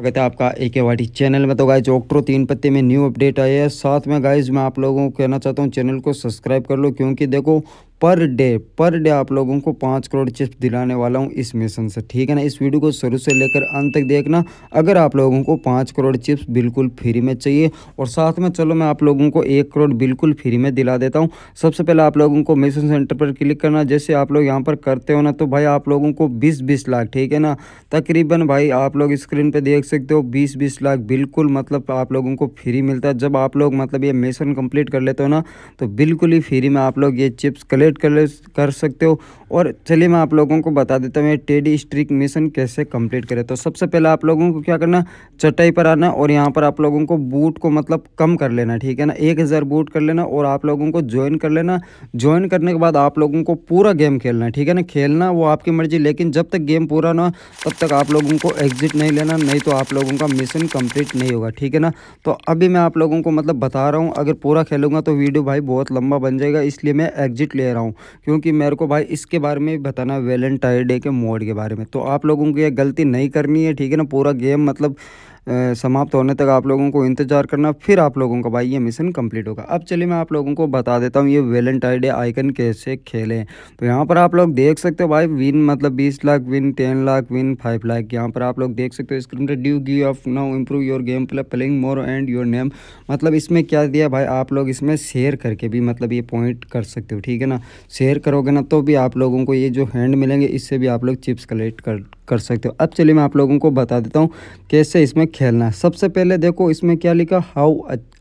स्वागत है आपका ए के वाटी चैनल में तो गाइज ऑक्ट्रो तीन पत्ते में न्यू अपडेट आया है साथ में गाइज मैं आप लोगों को कहना चाहता हूँ चैनल को सब्सक्राइब कर लो क्योंकि देखो पर डे पर डे आप लोगों को पाँच करोड़ चिप्स दिलाने वाला हूँ इस मिशन से ठीक है ना इस वीडियो को शुरू से लेकर अंत तक देखना अगर आप लोगों को पाँच करोड़ चिप्स बिल्कुल फ्री में चाहिए और साथ में चलो मैं आप लोगों को एक करोड़ बिल्कुल फ्री में दिला देता हूँ सबसे पहले आप लोगों को मिशन सेंटर पर क्लिक करना जैसे आप लोग यहाँ पर करते हो ना तो भाई आप लोगों को बीस बीस लाख ठीक है ना तकरीबन भाई आप लोग स्क्रीन पर देख सकते हो बीस बीस लाख बिल्कुल मतलब आप लोगों को फ्री मिलता है जब आप लोग मतलब ये मिशन कंप्लीट कर लेते हो ना तो बिल्कुल ही फ्री में आप लोग ये चिप्स कलेक्ट क्रिएट कर कर सकते हो और चलिए मैं आप लोगों को बता देता हूँ ये टेडी स्ट्रिक मिशन कैसे कंप्लीट करें तो सबसे पहले आप लोगों को क्या करना चटाई पर आना और यहाँ पर आप लोगों को बूट को मतलब कम कर लेना ठीक है ना एक हज़ार बूट कर लेना और आप लोगों को ज्वाइन कर लेना ज्वाइन करने के बाद आप लोगों को पूरा गेम खेलना ठीक है ना खेलना वो आपकी मर्जी लेकिन जब तक गेम पूरा ना तब तक आप लोगों को एग्जिट नहीं लेना नहीं तो आप लोगों का मिशन कंप्लीट नहीं होगा ठीक है ना तो अभी मैं आप लोगों को मतलब बता रहा हूँ अगर पूरा खेलूँगा तो वीडियो भाई बहुत लंबा बन जाएगा इसलिए मैं एग्जिट ले रहा हूँ क्योंकि मेरे को भाई इसके बारे में बताना वैलेंटाइन डे के मोड के बारे में तो आप लोगों को ये गलती नहीं करनी है ठीक है ना पूरा गेम मतलब समाप्त होने तक आप लोगों को इंतज़ार करना फिर आप लोगों का भाई ये मिशन कंप्लीट होगा अब चलिए मैं आप लोगों को बता देता हूँ ये वेलेंटाइन डे आइकन कैसे खेलें तो यहाँ पर आप लोग देख सकते हो भाई विन मतलब बीस lakh win ten lakh win five lakh यहाँ पर आप लोग देख सकते हो स्क्रीन पर ड्यू गी of now improve your game play playing more and your name मतलब इसमें क्या दिया भाई आप लोग इसमें शेयर करके भी मतलब ये पॉइंट कर सकते हो ठीक है ना शेयर करोगे ना तो भी आप लोगों को ये जो हैंड मिलेंगे इससे भी आप लोग चिप्स कलेक्ट कर कर सकते हो अब चलिए मैं आप लोगों को बता देता हूँ कैसे इसमें खेलना है सबसे पहले देखो इसमें क्या लिखा हाउ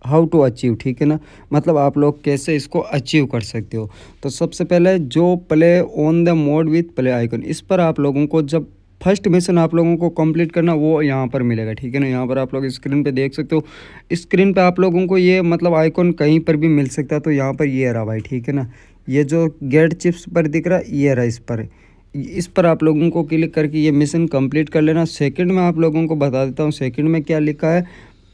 हाउ टू अचीव ठीक है ना मतलब आप लोग कैसे इसको अचीव कर सकते हो तो सबसे पहले जो play on the mode with play icon इस पर आप लोगों को जब फर्स्ट मिशन आप लोगों को कंप्लीट करना वो यहाँ पर मिलेगा ठीक है ना यहाँ पर आप लोग स्क्रीन पे देख सकते हो स्क्रीन पे आप लोगों को ये मतलब आइकॉन कहीं पर भी मिल सकता है तो यहाँ पर ये रहा भाई ठीक है ना ये जो गेट चिप्स पर दिख रहा है ये रहा इस पर इस पर आप लोगों को क्लिक करके ये मिशन कंप्लीट कर लेना सेकंड में आप लोगों को बता देता हूँ सेकंड में क्या लिखा है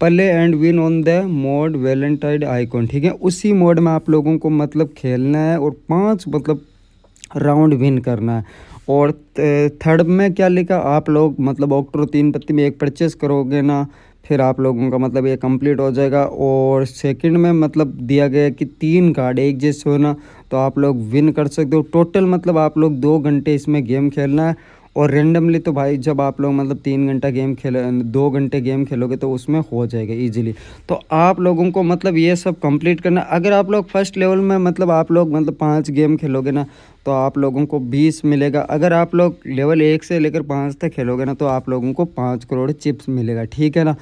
play and win on the mode valentine icon ठीक है उसी मोड में आप लोगों को मतलब खेलना है और पांच मतलब राउंड विन करना है और थर्ड में क्या लिखा आप लोग मतलब ऑक्ट्रो तीन पत्ती में एक परचेस करोगे ना फिर आप लोगों का मतलब ये कंप्लीट हो जाएगा और सेकंड में मतलब दिया गया कि तीन कार्ड एक जैसे होना तो आप लोग विन कर सकते हो टोटल मतलब आप लोग दो घंटे इसमें गेम खेलना है और रेंडमली तो भाई जब आप लोग मतलब तीन घंटा गेम खेल दो घंटे गेम खेलोगे तो उसमें हो जाएगा ईजिली तो आप लोगों को मतलब ये सब कंप्लीट करना अगर आप लोग फर्स्ट लेवल में मतलब आप लोग मतलब पाँच गेम खेलोगे ना तो आप लोगों को बीस मिलेगा अगर आप लोग लेवल एक से लेकर पाँच तक खेलोगे ना तो आप लोगों को पाँच करोड़ चिप्स मिलेगा ठीक है ना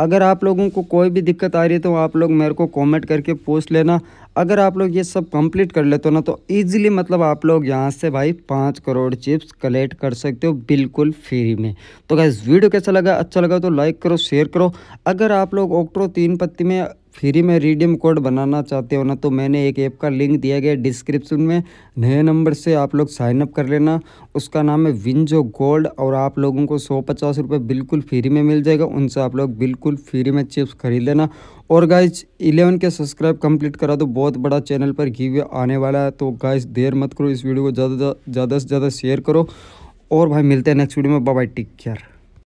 अगर आप लोगों को कोई भी दिक्कत आ रही है तो आप लोग मेरे को कमेंट करके पूछ लेना अगर आप लोग ये सब कंप्लीट कर लेते हो ना तो ईजिली मतलब आप लोग यहाँ से भाई पाँच करोड़ चिप्स कलेक्ट कर सकते हो बिल्कुल फ्री में तो गैस वीडियो कैसा लगा अच्छा लगा तो लाइक करो शेयर करो अगर आप लोग ऑक्ट्रो तीन पत्ती में फ्री में रिडीम कोड बनाना चाहते हो ना तो मैंने एक ऐप का लिंक दिया गया डिस्क्रिप्शन में नए नंबर से आप लोग साइनअप कर लेना उसका नाम है विंजो गोल्ड और आप लोगों को सौ पचास रुपये बिल्कुल फ्री में मिल जाएगा उनसे आप लोग बिल्कुल फ्री में चिप्स खरीद लेना और गाइज इलेवन के सब्सक्राइब कंप्लीट करा दो बहुत बड़ा चैनल पर घी आने वाला है तो गाइज देर मत करो इस वीडियो को ज़्यादा ज़्यादा से ज़्यादा शेयर करो और भाई मिलते हैं नेक्स्ट वीडियो में बाबा टेक केयर